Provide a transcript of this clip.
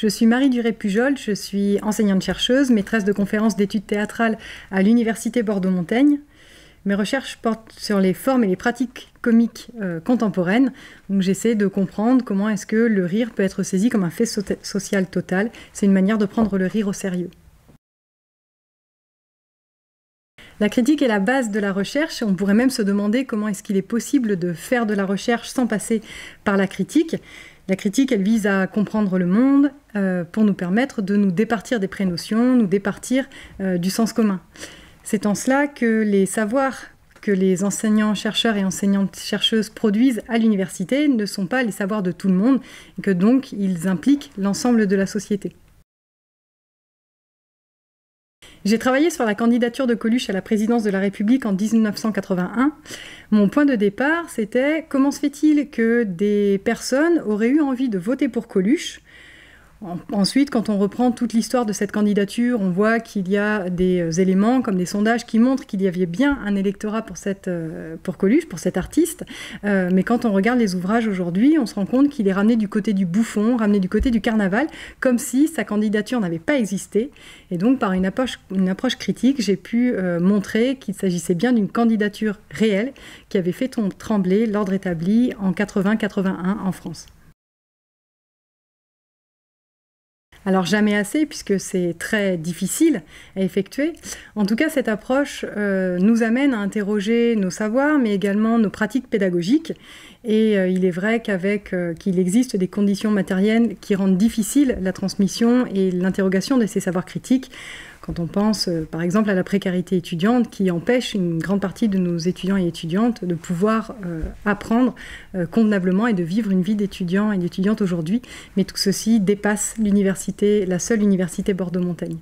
Je suis Marie Duré-Pujol, je suis enseignante-chercheuse, maîtresse de conférences d'études théâtrales à l'Université Bordeaux-Montaigne. Mes recherches portent sur les formes et les pratiques comiques euh, contemporaines. Donc j'essaie de comprendre comment est-ce que le rire peut être saisi comme un fait social total. C'est une manière de prendre le rire au sérieux. La critique est la base de la recherche. On pourrait même se demander comment est-ce qu'il est possible de faire de la recherche sans passer par la critique. La critique, elle vise à comprendre le monde euh, pour nous permettre de nous départir des prénotions, nous départir euh, du sens commun. C'est en cela que les savoirs que les enseignants-chercheurs et enseignantes-chercheuses produisent à l'université ne sont pas les savoirs de tout le monde et que donc ils impliquent l'ensemble de la société. J'ai travaillé sur la candidature de Coluche à la présidence de la République en 1981. Mon point de départ, c'était comment se fait-il que des personnes auraient eu envie de voter pour Coluche Ensuite, quand on reprend toute l'histoire de cette candidature, on voit qu'il y a des euh, éléments comme des sondages qui montrent qu'il y avait bien un électorat pour, euh, pour Coluche, pour cet artiste. Euh, mais quand on regarde les ouvrages aujourd'hui, on se rend compte qu'il est ramené du côté du bouffon, ramené du côté du carnaval, comme si sa candidature n'avait pas existé. Et donc, par une approche, critique, j'ai pu montrer qu'il s'agissait bien d'une candidature réelle qui avait fait trembler l'ordre établi en 80-81 en France. Alors jamais assez, puisque c'est très difficile à effectuer. En tout cas, cette approche euh, nous amène à interroger nos savoirs, mais également nos pratiques pédagogiques. Et euh, il est vrai qu'avec euh, qu'il existe des conditions matérielles qui rendent difficile la transmission et l'interrogation de ces savoirs critiques. Quand on pense euh, par exemple à la précarité étudiante qui empêche une grande partie de nos étudiants et étudiantes de pouvoir euh, apprendre euh, convenablement et de vivre une vie d'étudiant et d'étudiante aujourd'hui, mais tout ceci dépasse l'université, la seule université bordeaux montagne.